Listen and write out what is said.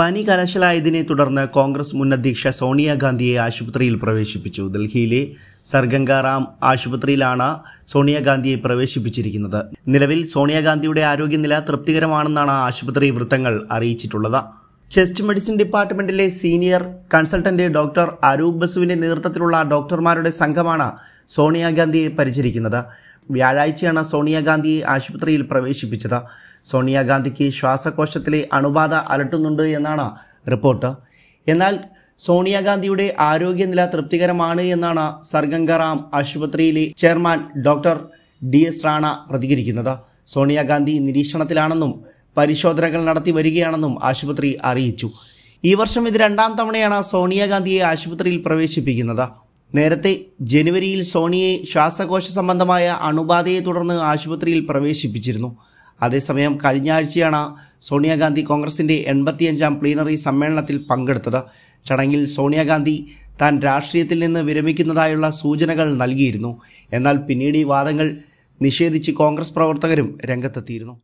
പനി കലശലായതിനെ തുടർന്ന് കോൺഗ്രസ് മുൻ അധ്യക്ഷ സോണിയാഗാന്ധിയെ ആശുപത്രിയിൽ പ്രവേശിപ്പിച്ചു ഡൽഹിയിലെ സർഗംഗാറാം ആശുപത്രിയിലാണ് സോണിയാഗാന്ധിയെ പ്രവേശിപ്പിച്ചിരിക്കുന്നത് നിലവിൽ സോണിയാഗാന്ധിയുടെ ആരോഗ്യനില തൃപ്തികരമാണെന്നാണ് ആശുപത്രി വൃത്തങ്ങൾ അറിയിച്ചിട്ടുള്ളത് ചെസ്റ്റ് മെഡിസിൻ ഡിപ്പാർട്ട്മെന്റിലെ സീനിയർ കൺസൾട്ടന്റ് ഡോക്ടർ അരൂപ് ബസുവിന്റെ നേതൃത്വത്തിലുള്ള ഡോക്ടർമാരുടെ സംഘമാണ് സോണിയാഗാന്ധിയെ പരിചരിക്കുന്നത് വ്യാഴാഴ്ചയാണ് സോണിയാഗാന്ധിയെ ആശുപത്രിയിൽ പ്രവേശിപ്പിച്ചത് സോണിയാഗാന്ധിക്ക് ശ്വാസകോശത്തിലെ അണുബാധ അലട്ടുന്നുണ്ട് എന്നാണ് റിപ്പോർട്ട് എന്നാൽ സോണിയാഗാന്ധിയുടെ ആരോഗ്യനില തൃപ്തികരമാണ് എന്നാണ് സർഗംഗറാം ആശുപത്രിയിലെ chairman doctor D S Rana പ്രതികരിക്കുന്നത് സോണിയാഗാന്ധി നിരീക്ഷണത്തിലാണെന്നും പരിശോധനകൾ നടത്തി വരികയാണെന്നും ആശുപത്രി അറിയിച്ചു ഈ വർഷം ഇത് രണ്ടാം തവണയാണ് സോണിയാഗാന്ധിയെ ആശുപത്രിയിൽ പ്രവേശിപ്പിക്കുന്നത് നേരത്തെ ജനുവരിയിൽ സോണിയെ ശ്വാസകോശ സംബന്ധമായ അണുബാധയെ തുടർന്ന് ആശുപത്രിയിൽ പ്രവേശിപ്പിച്ചിരുന്നു അതേസമയം കഴിഞ്ഞ ആഴ്ചയാണ് സോണിയാഗാന്ധി കോൺഗ്രസിൻ്റെ എൺപത്തിയഞ്ചാം പ്ലീനറി സമ്മേളനത്തിൽ പങ്കെടുത്തത് ചടങ്ങിൽ സോണിയാഗാന്ധി താൻ രാഷ്ട്രീയത്തിൽ നിന്ന് വിരമിക്കുന്നതായുള്ള സൂചനകൾ നൽകിയിരുന്നു എന്നാൽ പിന്നീട് ഈ വാദങ്ങൾ നിഷേധിച്ച് കോൺഗ്രസ് പ്രവർത്തകരും രംഗത്തെത്തിയിരുന്നു